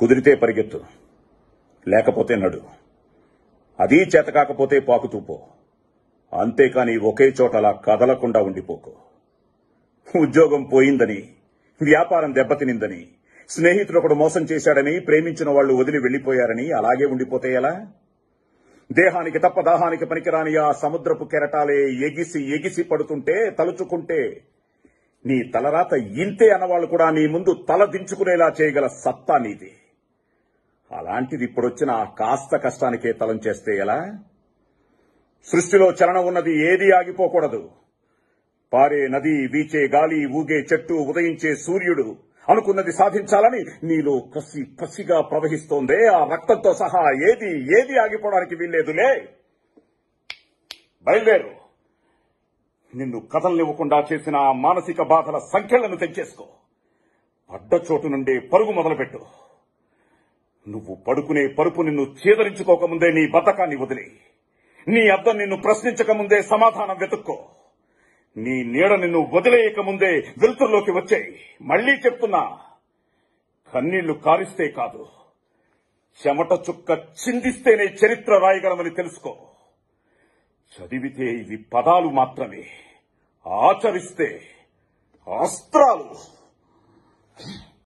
కుదిరితే పరిగెత్తు లేకపోతే నడు అదీ చేతకాకపోతే పాకుతూపో అంతేకాని ఒకే చోట అలా కదలకుండా ఉండిపోకు ఉద్యోగం పోయిందని వ్యాపారం దెబ్బతినిందని స్నేహితులు ఒకడు మోసం చేశాడని ప్రేమించిన వాళ్లు వదిలి వెళ్లిపోయారని అలాగే ఉండిపోతే ఎలా దేహానికి తప్ప దాహానికి పనికిరాని ఆ సముద్రపు కెరటాలే ఎగిసి ఎగిసి పడుతుంటే తలుచుకుంటే నీ తలరాత ఇంతే అన్నవాళ్లు కూడా నీ ముందు తల దించుకునేలా చేయగల సత్తా నీది అలాంటిది ఇప్పుడొచ్చిన ఆ కాస్త కష్టానికే తలం చేస్తే ఎలా సృష్టిలో చలనం ఉన్నది ఏది ఆగిపోకూడదు పారే నది వీచే గాలి ఊగే చెట్టు ఉదయించే సూర్యుడు అనుకున్నది సాధించాలని నీలో కసి కసిగా ప్రవహిస్తోందే ఆ రక్తంతో సహా ఏది ఏది ఆగిపోవడానికి వీల్లేదులే బయలుదేరు నిన్ను కథలనివ్వకుండా చేసిన మానసిక బాధల సంఖ్యలను తెంచేసుకో అడ్డచోటు నుండి పరుగు మొదలుపెట్టు నువ్వు పడుకునే పరుపు నిన్ను ఛేదరించుకోకముందే నీ బతకాన్ని వదిలే నీ అద్దం నిన్ను ప్రశ్నించకముందే సమాధానం వెతుక్కో నీ నీడ నిన్ను వదిలేయకముందే వెలుతుల్లోకి వచ్చాయి మళ్లీ చెప్తున్నా కన్నీళ్లు కారిస్తే కాదు చెమట చుక్క చిందిస్తేనే చరిత్ర రాయగలమని తెలుసుకో చదివితే ఇవి పదాలు మాత్రమే ఆచరిస్తే అస్త్రాలు